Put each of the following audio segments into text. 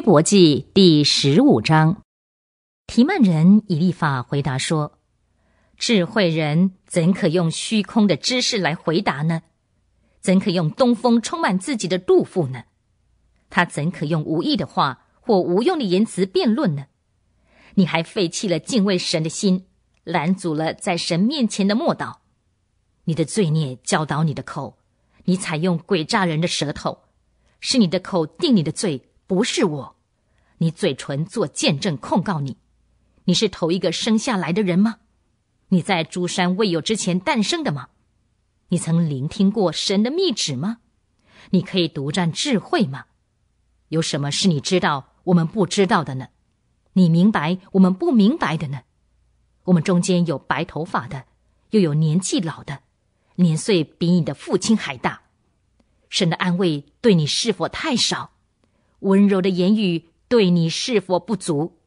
博记第十五章，提曼人以立法回答说：“智慧人怎可用虚空的知识来回答呢？怎可用东风充满自己的肚腹呢？他怎可用无意的话或无用的言辞辩论呢？你还废弃了敬畏神的心，拦阻了在神面前的默祷。你的罪孽教导你的口，你采用诡诈人的舌头，是你的口定你的罪。”不是我，你嘴唇做见证控告你，你是头一个生下来的人吗？你在诸山未有之前诞生的吗？你曾聆听过神的密旨吗？你可以独占智慧吗？有什么是你知道我们不知道的呢？你明白我们不明白的呢？我们中间有白头发的，又有年纪老的，年岁比你的父亲还大。神的安慰对你是否太少？温柔的言语对你是否不足？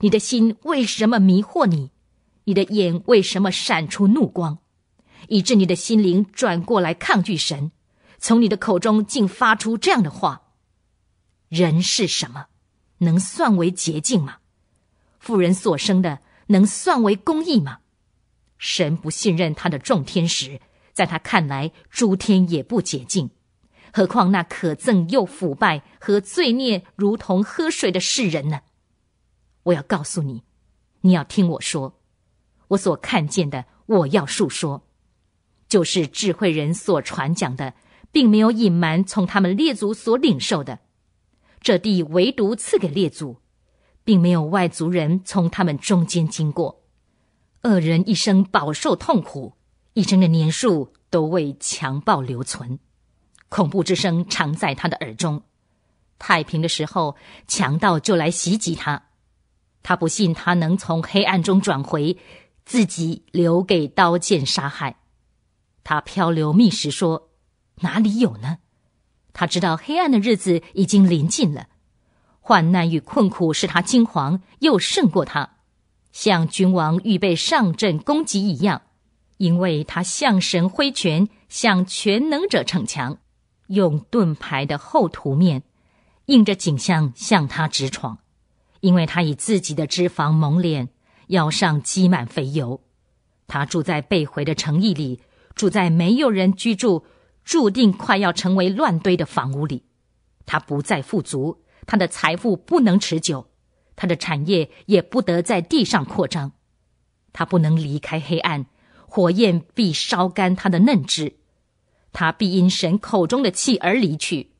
你的心为什么迷惑你？你的眼为什么闪出怒光，以致你的心灵转过来抗拒神？从你的口中竟发出这样的话：人是什么，能算为洁净吗？富人所生的能算为公义吗？神不信任他的众天使，在他看来，诸天也不洁净。何况那可憎又腐败和罪孽如同喝水的世人呢？我要告诉你，你要听我说，我所看见的，我要述说，就是智慧人所传讲的，并没有隐瞒。从他们列祖所领受的，这地唯独赐给列祖，并没有外族人从他们中间经过。恶人一生饱受痛苦，一生的年数都为强暴留存。恐怖之声常在他的耳中。太平的时候，强盗就来袭击他。他不信他能从黑暗中转回，自己留给刀剑杀害。他漂流觅食，说哪里有呢？他知道黑暗的日子已经临近了。患难与困苦使他惊惶，又胜过他，像君王预备上阵攻击一样，因为他向神挥拳，向全能者逞强。用盾牌的厚涂面，映着景象向他直闯，因为他以自己的脂肪蒙脸，腰上积满肥油。他住在被毁的城邑里，住在没有人居住、注定快要成为乱堆的房屋里。他不再富足，他的财富不能持久，他的产业也不得在地上扩张。他不能离开黑暗，火焰必烧干他的嫩枝。他必因神口中的气而离去。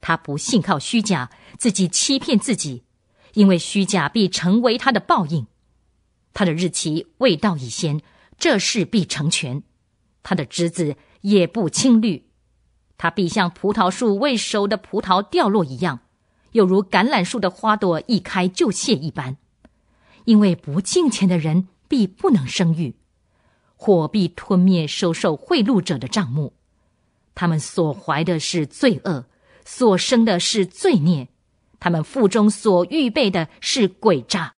他不信靠虚假，自己欺骗自己，因为虚假必成为他的报应。他的日期未到已先，这事必成全。他的枝子也不青绿。他必像葡萄树未熟的葡萄掉落一样，又如橄榄树的花朵一开就谢一般。因为不敬虔的人必不能生育，火必吞灭收受贿赂者的账目。他们所怀的是罪恶，所生的是罪孽，他们腹中所预备的是诡诈。